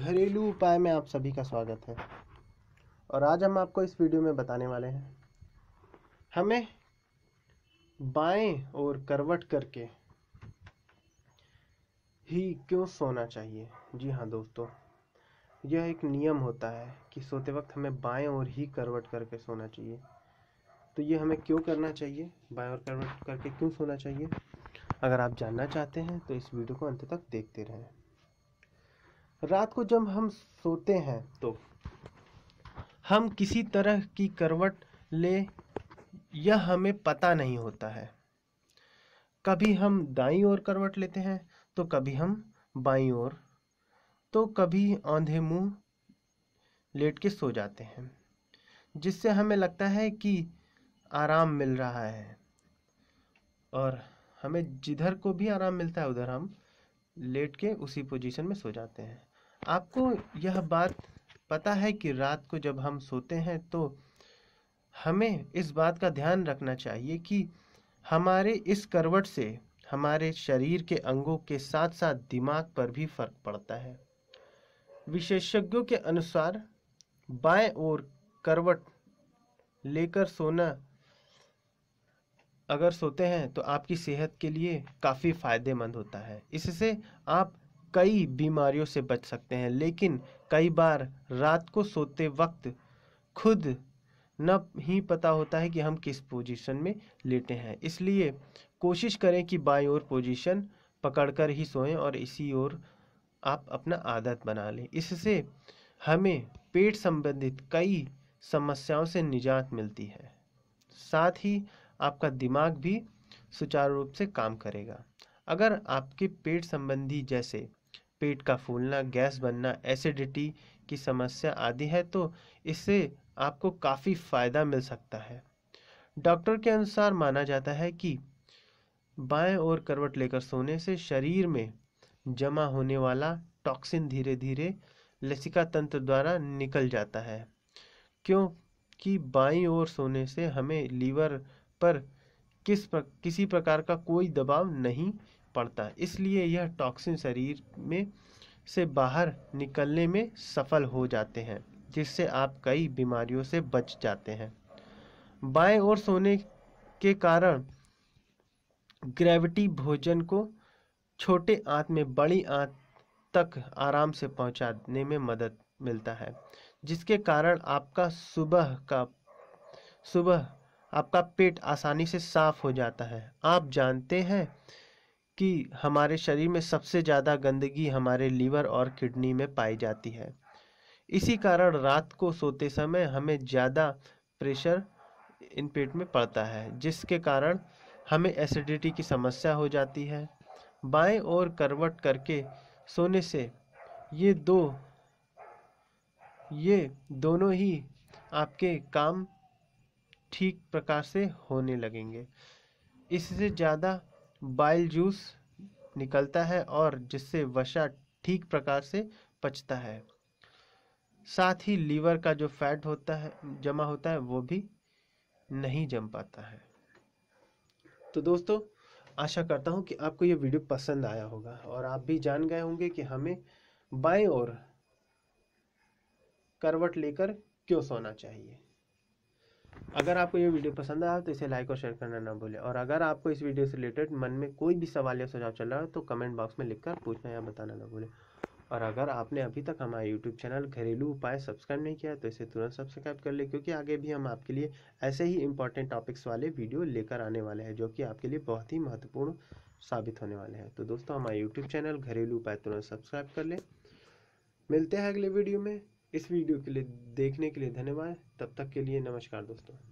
घरेलू उपाय में आप सभी का स्वागत है और आज हम आपको इस वीडियो में बताने वाले हैं हमें बाएं और करवट करके ही क्यों सोना चाहिए जी हाँ दोस्तों यह एक नियम होता है कि सोते वक्त हमें बाएं और ही करवट करके सोना चाहिए तो ये हमें क्यों करना चाहिए बाएं और करवट करके क्यों सोना चाहिए अगर आप जानना चाहते हैं तो इस वीडियो को अंत तक देखते रहें रात को जब हम सोते हैं तो हम किसी तरह की करवट ले यह हमें पता नहीं होता है कभी हम दाई ओर करवट लेते हैं तो कभी हम बाई ओर तो कभी औंधे मुंह लेट के सो जाते हैं जिससे हमें लगता है कि आराम मिल रहा है और हमें जिधर को भी आराम मिलता है उधर हम लेट के उसी पोजीशन में सो जाते हैं आपको यह बात पता है कि रात को जब हम सोते हैं तो हमें इस बात का ध्यान रखना चाहिए कि हमारे इस करवट से हमारे शरीर के अंगों के साथ साथ दिमाग पर भी फर्क पड़ता है विशेषज्ञों के अनुसार बाएं ओर करवट लेकर सोना अगर सोते हैं तो आपकी सेहत के लिए काफ़ी फ़ायदेमंद होता है इससे आप कई बीमारियों से बच सकते हैं लेकिन कई बार रात को सोते वक्त खुद न ही पता होता है कि हम किस पोजीशन में लेटे हैं इसलिए कोशिश करें कि बाई और पोजीशन पकड़कर ही सोएं और इसी ओर आप अपना आदत बना लें इससे हमें पेट संबंधित कई समस्याओं से निजात मिलती है साथ ही आपका दिमाग भी सुचारू रूप से काम करेगा अगर आपके पेट संबंधी जैसे पेट का फूलना गैस बनना एसिडिटी की समस्या आदि है तो इससे आपको काफ़ी फ़ायदा मिल सकता है डॉक्टर के अनुसार माना जाता है कि बाएं और करवट लेकर सोने से शरीर में जमा होने वाला टॉक्सिन धीरे धीरे लसिका तंत्र द्वारा निकल जाता है क्योंकि बाई ओर सोने से हमें लीवर पर किस प्र किसी प्रकार का कोई दबाव नहीं पड़ता है इसलिए यह टॉक्सिन शरीर में से बाहर निकलने में सफल हो जाते हैं जिससे आप कई बीमारियों से बच जाते हैं बाएं ओर सोने के कारण ग्रेविटी भोजन को छोटे आंत में बड़ी आंत तक आराम से पहुंचाने में मदद मिलता है जिसके कारण आपका सुबह का सुबह आपका पेट आसानी से साफ हो जाता है आप जानते हैं जबकि हमारे शरीर में सबसे ज़्यादा गंदगी हमारे लीवर और किडनी में पाई जाती है इसी कारण रात को सोते समय हमें ज़्यादा प्रेशर इन पेट में पड़ता है जिसके कारण हमें एसिडिटी की समस्या हो जाती है बाएं और करवट करके सोने से ये दो ये दोनों ही आपके काम ठीक प्रकार से होने लगेंगे इससे ज़्यादा बाइल जूस निकलता है और जिससे वसा ठीक प्रकार से पचता है साथ ही लीवर का जो फैट होता है जमा होता है वो भी नहीं जम पाता है तो दोस्तों आशा करता हूँ कि आपको ये वीडियो पसंद आया होगा और आप भी जान गए होंगे कि हमें बाएं और करवट लेकर क्यों सोना चाहिए अगर आपको ये वीडियो पसंद आया तो इसे लाइक और शेयर करना ना भूलें और अगर आपको इस वीडियो से रिलेटेड मन में कोई भी सवाल या सुझाव चल रहा हो तो कमेंट बॉक्स में लिखकर पूछना या बताना ना भूलें और अगर आपने अभी तक हमारा यूट्यूब चैनल घरेलू उपाय सब्सक्राइब नहीं किया तो इसे तुरंत सब्सक्राइब कर लें क्योंकि आगे भी हम आपके लिए ऐसे ही इंपॉर्टेंट टॉपिक्स वाले वीडियो लेकर आने वाले हैं जो कि आपके लिए बहुत ही महत्वपूर्ण साबित होने वाले हैं तो दोस्तों हमारा यूट्यूब चैनल घरेलू उपाय तुरंत सब्सक्राइब कर लें मिलते हैं अगले वीडियो में इस वीडियो के लिए देखने के लिए धन्यवाद तब तक के लिए नमस्कार दोस्तों